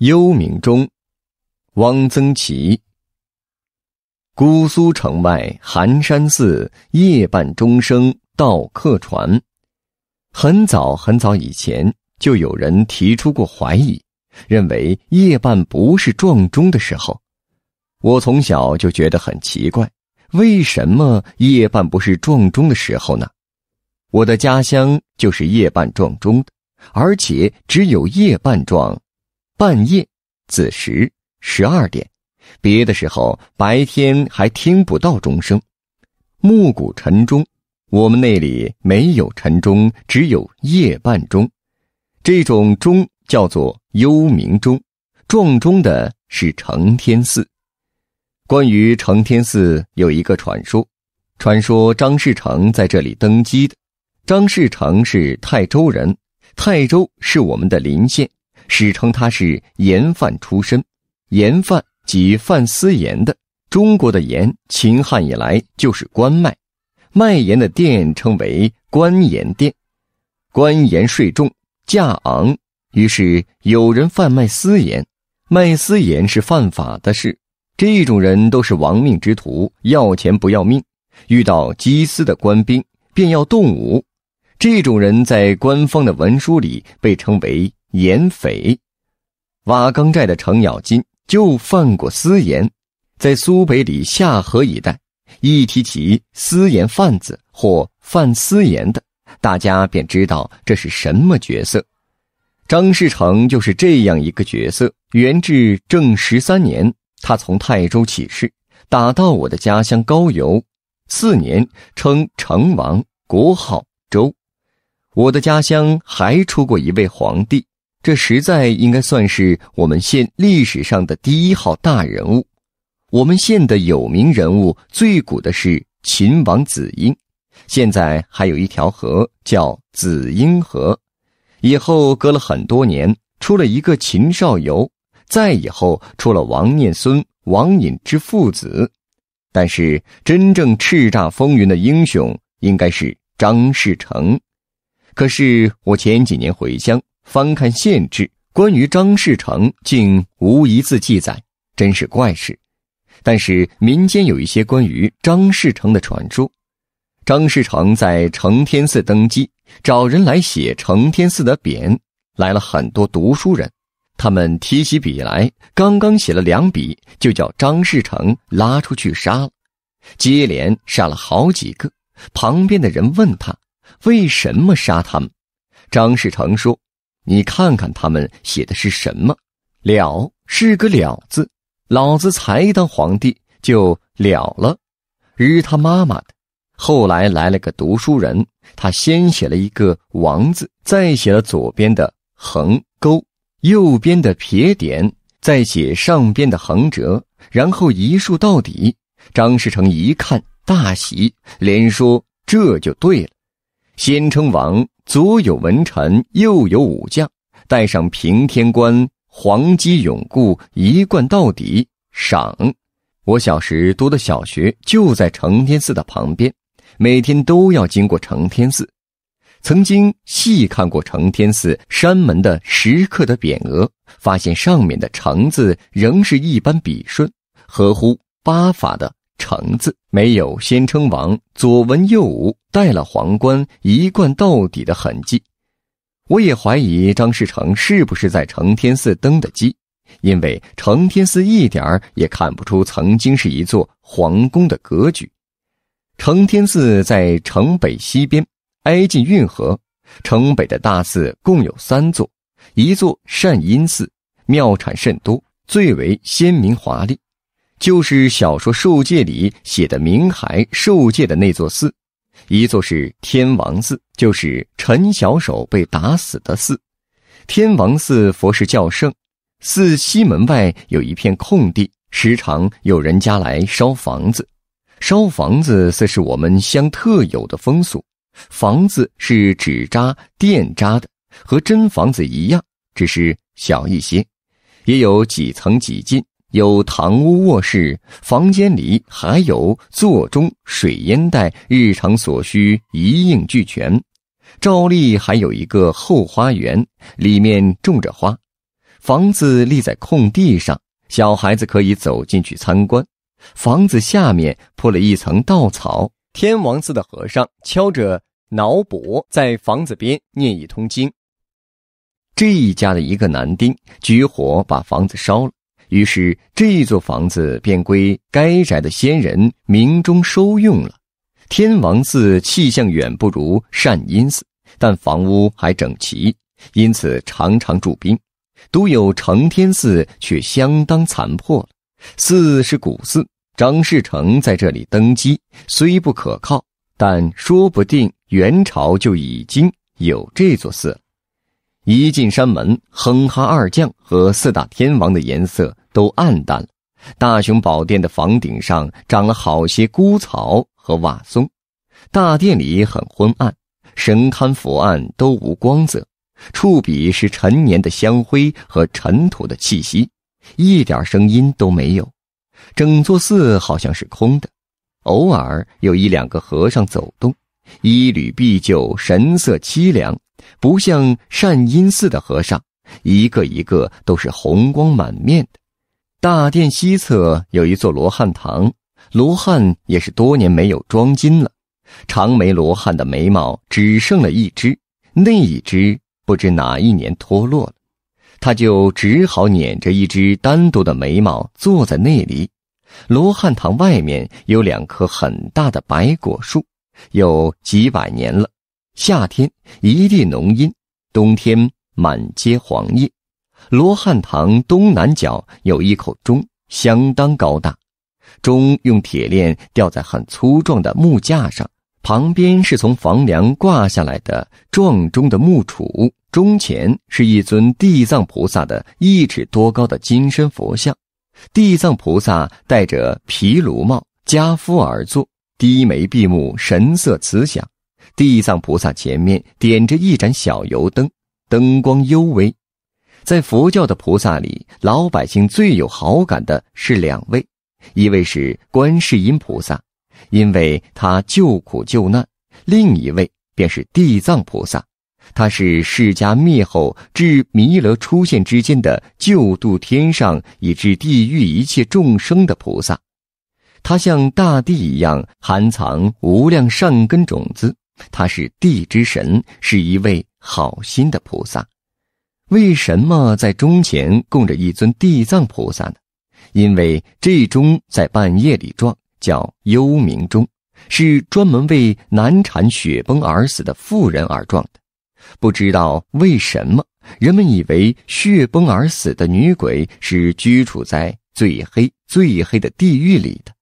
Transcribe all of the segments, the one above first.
《幽冥中，汪曾祺。姑苏城外寒山寺，夜半钟声到客船。很早很早以前，就有人提出过怀疑，认为夜半不是撞钟的时候。我从小就觉得很奇怪，为什么夜半不是撞钟的时候呢？我的家乡就是夜半撞钟的，而且只有夜半撞。半夜子时十二点，别的时候白天还听不到钟声。暮鼓晨钟，我们那里没有晨钟，只有夜半钟。这种钟叫做幽冥钟，撞钟的是承天寺。关于承天寺有一个传说，传说张士诚在这里登基的。张士诚是泰州人，泰州是我们的邻县。史称他是盐贩出身，盐贩即贩私盐的。中国的盐，秦汉以来就是官卖，卖盐的店称为官盐店，官盐税重，价昂，于是有人贩卖私盐，卖私盐是犯法的事。这种人都是亡命之徒，要钱不要命，遇到缉私的官兵便要动武。这种人在官方的文书里被称为。盐匪，瓦岗寨的程咬金就犯过私盐，在苏北里下河一带，一提起私盐贩子或贩私盐的，大家便知道这是什么角色。张士诚就是这样一个角色。元至正十三年，他从泰州起事，打到我的家乡高邮，次年称成王，国号周。我的家乡还出过一位皇帝。这实在应该算是我们县历史上的第一号大人物。我们县的有名人物最古的是秦王子婴，现在还有一条河叫子婴河。以后隔了很多年，出了一个秦少游，再以后出了王念孙、王隐之父子。但是真正叱咤风云的英雄，应该是张士诚。可是我前几年回乡。翻看县志，关于张士诚竟无一字记载，真是怪事。但是民间有一些关于张士诚的传说。张士诚在承天寺登基，找人来写承天寺的匾，来了很多读书人，他们提起笔来，刚刚写了两笔，就叫张士诚拉出去杀了，接连杀了好几个。旁边的人问他为什么杀他们，张士诚说。你看看他们写的是什么？了是个了字，老子才当皇帝就了了，日他妈妈的！后来来了个读书人，他先写了一个王字，再写了左边的横钩，右边的撇点，再写上边的横折，然后一竖到底。张士诚一看大喜，连说这就对了，先称王。左有文臣，右有武将，带上平天关，黄基永固，一贯到底，赏。我小时读的小学就在承天寺的旁边，每天都要经过承天寺。曾经细看过承天寺山门的石刻的匾额，发现上面的“承”字仍是一般笔顺，合乎八法的。城字没有先称王，左文右武，戴了皇冠，一贯到底的痕迹。我也怀疑张士诚是不是在承天寺登的基，因为承天寺一点儿也看不出曾经是一座皇宫的格局。承天寺在城北西边，挨近运河。城北的大寺共有三座，一座善因寺，庙产甚多，最为鲜明华丽。就是小说《受戒》里写的明海受戒的那座寺，一座是天王寺，就是陈小手被打死的寺。天王寺佛事较盛，寺西门外有一片空地，时常有人家来烧房子。烧房子则是我们乡特有的风俗，房子是纸扎、电扎的，和真房子一样，只是小一些，也有几层几进。有堂屋、卧室，房间里还有座钟、水烟袋，日常所需一应俱全。照例还有一个后花园，里面种着花。房子立在空地上，小孩子可以走进去参观。房子下面铺了一层稻草。天王寺的和尚敲着铙钹，在房子边念一通经。这一家的一个男丁举火把房子烧了。于是，这座房子便归该宅的先人名中收用了。天王寺气象远不如善因寺，但房屋还整齐，因此常常驻兵。独有承天寺却相当残破了。寺是古寺，张士诚在这里登基，虽不可靠，但说不定元朝就已经有这座寺。了。一进山门，哼哈二将和四大天王的颜色都暗淡了。大雄宝殿的房顶上长了好些枯草和瓦松，大殿里很昏暗，神龛佛案都无光泽，触笔是陈年的香灰和尘土的气息，一点声音都没有，整座寺好像是空的。偶尔有一两个和尚走动，衣履毕旧，神色凄凉。不像善因寺的和尚，一个一个都是红光满面的。大殿西侧有一座罗汉堂，罗汉也是多年没有装金了。长眉罗汉的眉毛只剩了一只，那一只不知哪一年脱落了，他就只好捻着一只单独的眉毛坐在那里。罗汉堂外面有两棵很大的白果树，有几百年了。夏天一地浓荫，冬天满街黄叶。罗汉堂东南角有一口钟，相当高大，钟用铁链吊在很粗壮的木架上，旁边是从房梁挂下来的撞钟的木杵。钟前是一尊地藏菩萨的一尺多高的金身佛像，地藏菩萨戴着毗卢帽，加夫而坐，低眉闭目，神色慈祥。地藏菩萨前面点着一盏小油灯，灯光幽微。在佛教的菩萨里，老百姓最有好感的是两位，一位是观世音菩萨，因为他救苦救难；另一位便是地藏菩萨，他是释迦灭后至弥勒出现之间的救度天上以至地狱一切众生的菩萨，他像大地一样含藏无量善根种子。他是地之神，是一位好心的菩萨。为什么在钟前供着一尊地藏菩萨呢？因为这钟在半夜里撞，叫幽冥钟，是专门为难产、血崩而死的妇人而撞的。不知道为什么，人们以为血崩而死的女鬼是居处在最黑、最黑的地狱里的，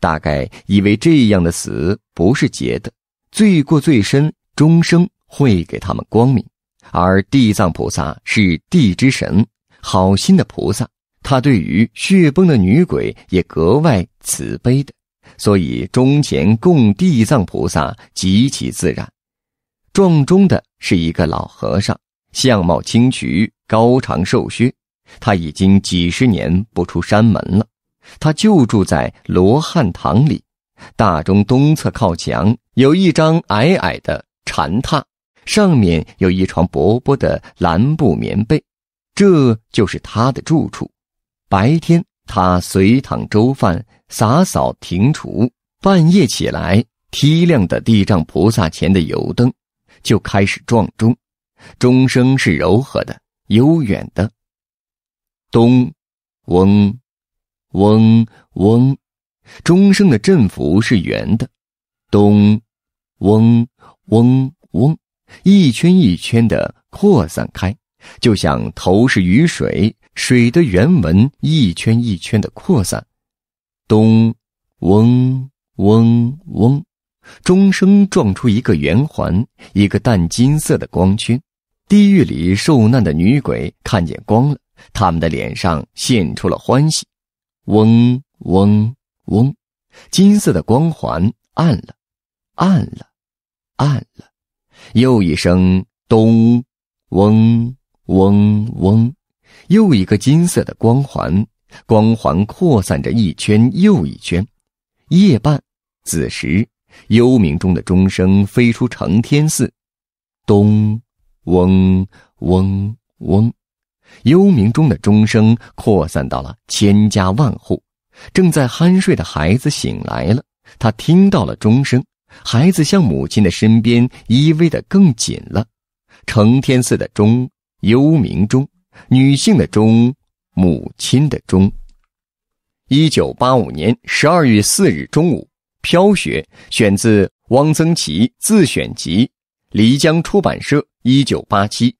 大概以为这样的死不是劫的。罪过最深，终生会给他们光明。而地藏菩萨是地之神，好心的菩萨，他对于血崩的女鬼也格外慈悲的，所以钟前供地藏菩萨极其自然。撞钟的是一个老和尚，相貌清渠，高长瘦削，他已经几十年不出山门了，他就住在罗汉堂里。大钟东侧靠墙。有一张矮矮的禅榻，上面有一床薄薄的蓝布棉被，这就是他的住处。白天他随堂粥饭，洒扫庭除；半夜起来，提亮的地藏菩萨前的油灯，就开始撞钟。钟声是柔和的、悠远的，咚，嗡，嗡嗡，钟声的振幅是圆的。咚，嗡，嗡，嗡，一圈一圈的扩散开，就像头是雨水，水的原纹一圈一圈的扩散。咚，嗡，嗡，嗡，钟声撞出一个圆环，一个淡金色的光圈。地狱里受难的女鬼看见光了，他们的脸上现出了欢喜。嗡，嗡，嗡，金色的光环暗了。暗了，暗了，又一声咚，嗡嗡嗡，又一个金色的光环，光环扩散着一圈又一圈。夜半子时，幽冥中的钟声飞出承天寺，咚，嗡嗡嗡，幽冥中的钟声扩散到了千家万户。正在酣睡的孩子醒来了，他听到了钟声。孩子向母亲的身边依偎得更紧了，成天寺的钟，幽冥钟，女性的钟，母亲的钟。一九八五年十二月四日中午，飘雪，选自汪曾祺自选集，漓江出版社，一九八七。